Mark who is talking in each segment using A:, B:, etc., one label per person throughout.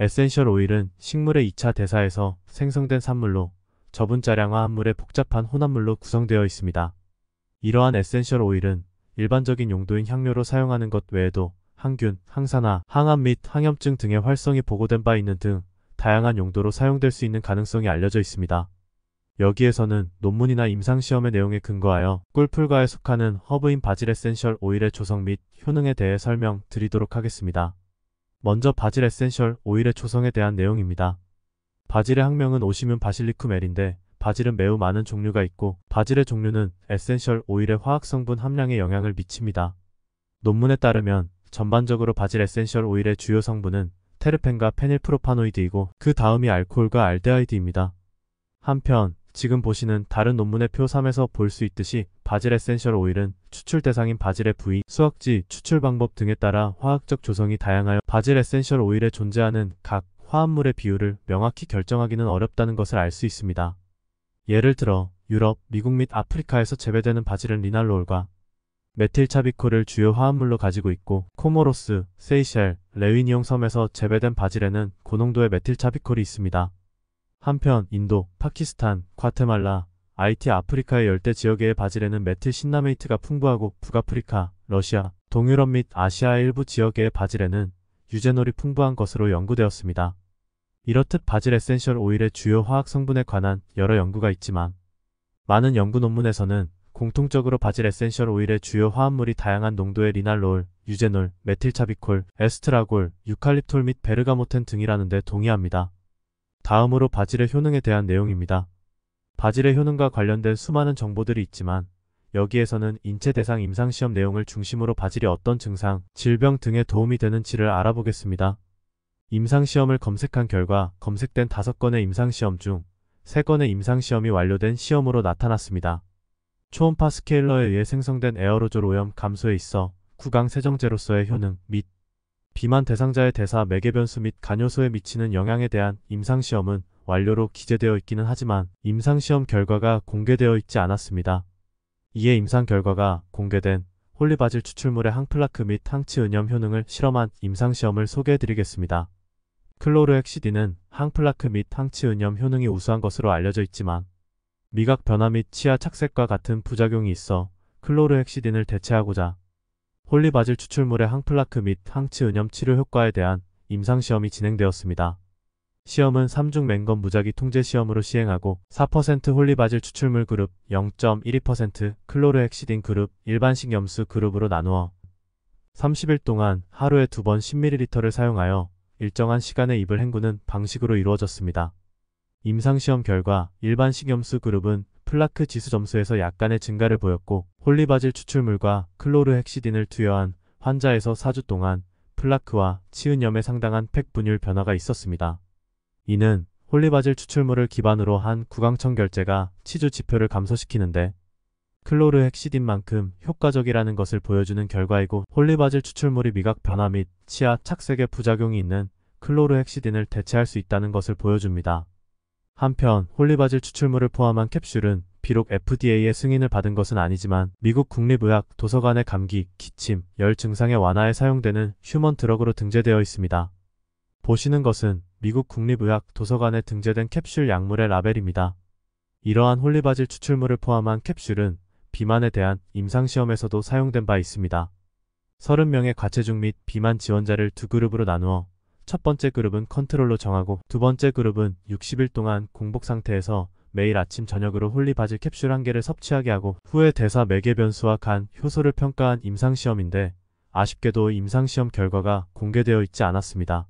A: 에센셜 오일은 식물의 2차 대사에서 생성된 산물로 저분자량화 함물의 복잡한 혼합물로 구성되어 있습니다. 이러한 에센셜 오일은 일반적인 용도인 향료로 사용하는 것 외에도 항균, 항산화, 항암 및 항염증 등의 활성이 보고된 바 있는 등 다양한 용도로 사용될 수 있는 가능성이 알려져 있습니다. 여기에서는 논문이나 임상시험의 내용에 근거하여 꿀풀과에 속하는 허브인 바질 에센셜 오일의 조성 및 효능에 대해 설명드리도록 하겠습니다. 먼저 바질 에센셜 오일의 초성에 대한 내용입니다. 바질의 학명은 오시면 바실리쿰 엘인데 바질은 매우 많은 종류가 있고 바질의 종류는 에센셜 오일의 화학성분 함량에 영향을 미칩니다. 논문에 따르면 전반적으로 바질 에센셜 오일의 주요 성분은 테르펜과 페닐프로파노이드이고 그 다음이 알코올과 알데하이드입니다. 한편 지금 보시는 다른 논문의 표 3에서 볼 수 있듯이 바질 에센셜 오일은 추출 대상인 바질의 부위, 수확지, 추출 방법 등에 따라 화학적 조성이 다양하여 바질 에센셜 오일에 존재하는 각 화합물의 비율을 명확히 결정하기는 어렵다는 것을 알 수 있습니다. 예를 들어 유럽, 미국 및 아프리카에서 재배되는 바질은 리날롤과 메틸차비콜을 주요 화합물로 가지고 있고 코모로스, 세이셸, 레위니용 섬에서 재배된 바질에는 고농도의 메틸차비콜이 있습니다. 한편 인도, 파키스탄, 과테말라, 아이티 아프리카의 열대 지역의 바질에는 메틸 신나메이트가 풍부하고 북아프리카, 러시아, 동유럽 및 아시아의 일부 지역의 바질에는 유제놀이 풍부한 것으로 연구되었습니다. 이렇듯 바질 에센셜 오일의 주요 화학 성분에 관한 여러 연구가 있지만 많은 연구 논문에서는 공통적으로 바질 에센셜 오일의 주요 화합물이 다양한 농도의 리날롤, 유제놀, 메틸차비콜, 에스트라골, 유칼립톨 및 베르가모텐 등이라는 데 동의합니다. 다음으로 바질의 효능에 대한 내용입니다. 바질의 효능과 관련된 수많은 정보들이 있지만 여기에서는 인체 대상 임상시험 내용을 중심으로 바질이 어떤 증상, 질병 등에 도움이 되는지를 알아보겠습니다. 임상시험을 검색한 결과 검색된 5건의 임상시험 중 3건의 임상시험이 완료된 시험으로 나타났습니다. 초음파 스케일러에 의해 생성된 에어로졸 오염 감소에 있어 구강 세정제로서의 효능 및 비만 대상자의 대사 매개변수 및 간효소에 미치는 영향에 대한 임상시험은 완료로 기재되어 있기는 하지만 임상시험 결과가 공개되어 있지 않았습니다. 이에 임상 결과가 공개된 홀리바질 추출물의 항플라크 및 항치 은염 효능을 실험한 임상시험을 소개해드리겠습니다. 클로르엑시딘은 항플라크 및 항치 은염 효능이 우수한 것으로 알려져 있지만 미각 변화 및 치아 착색과 같은 부작용이 있어 클로르엑시딘을 대체하고자 홀리바질 추출물의 항플라크 및 항치은염 치료 효과에 대한 임상시험이 진행되었습니다. 시험은 3중 맹검 무작위 통제 시험으로 시행하고 4% 홀리바질 추출물 그룹 0.12% 클로르헥시딘 그룹 일반식 염수 그룹으로 나누어 30일 동안 하루에 두 번 10ml를 사용하여 일정한 시간에 입을 헹구는 방식으로 이루어졌습니다. 임상시험 결과 일반식 염수 그룹은 플라크 지수 점수에서 약간의 증가를 보였고 홀리바질 추출물과 클로르헥시딘을 투여한 환자에서 4주 동안 플라크와 치은염에 상당한 팩 분율 변화가 있었습니다. 이는 홀리바질 추출물을 기반으로 한 구강청 결제가 치주 지표를 감소시키는데 클로르헥시딘만큼 효과적이라는 것을 보여주는 결과이고 홀리바질 추출물이 미각 변화 및 치아 착색에 부작용이 있는 클로르헥시딘을 대체할 수 있다는 것을 보여줍니다. 한편 홀리바질 추출물을 포함한 캡슐은 비록 FDA의 승인을 받은 것은 아니지만 미국 국립의학 도서관의 감기, 기침, 열 증상의 완화에 사용되는 휴먼 드럭으로 등재되어 있습니다. 보시는 것은 미국 국립의학 도서관에 등재된 캡슐 약물의 라벨입니다. 이러한 홀리바질 추출물을 포함한 캡슐은 비만에 대한 임상시험에서도 사용된 바 있습니다. 30명의 과체중 및 비만 지원자를 두 그룹으로 나누어 첫 번째 그룹은 컨트롤로 정하고 두 번째 그룹은 60일 동안 공복 상태에서 매일 아침 저녁으로 홀리바질 캡슐 1 개를 섭취하게 하고 후에 대사 매개 변수와 간 효소를 평가한 임상시험인데 아쉽게도 임상시험 결과가 공개되어 있지 않았습니다.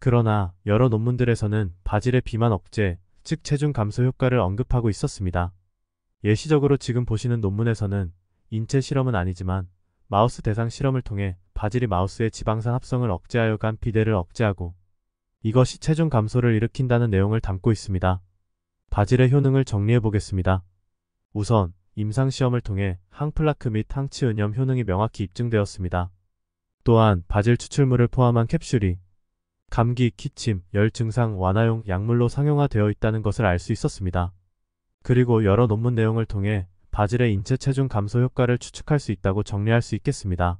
A: 그러나 여러 논문들에서는 바질의 비만 억제, 즉 체중 감소 효과를 언급하고 있었습니다. 예시적으로 지금 보시는 논문에서는 인체 실험은 아니지만 마우스 대상 실험을 통해 바질이 마우스의 지방산 합성을 억제하여 간 비대를 억제하고 이것이 체중 감소를 일으킨다는 내용을 담고 있습니다. 바질의 효능을 정리해 보겠습니다. 우선 임상시험을 통해 항플라크 및 항치은염 효능이 명확히 입증되었습니다. 또한 바질 추출물을 포함한 캡슐이 감기, 기침, 열 증상 완화용 약물로 상용화되어 있다는 것을 알 수 있었습니다. 그리고 여러 논문 내용을 통해 바질의 인체 체중 감소 효과를 추측할 수 있다고 정리할 수 있겠습니다.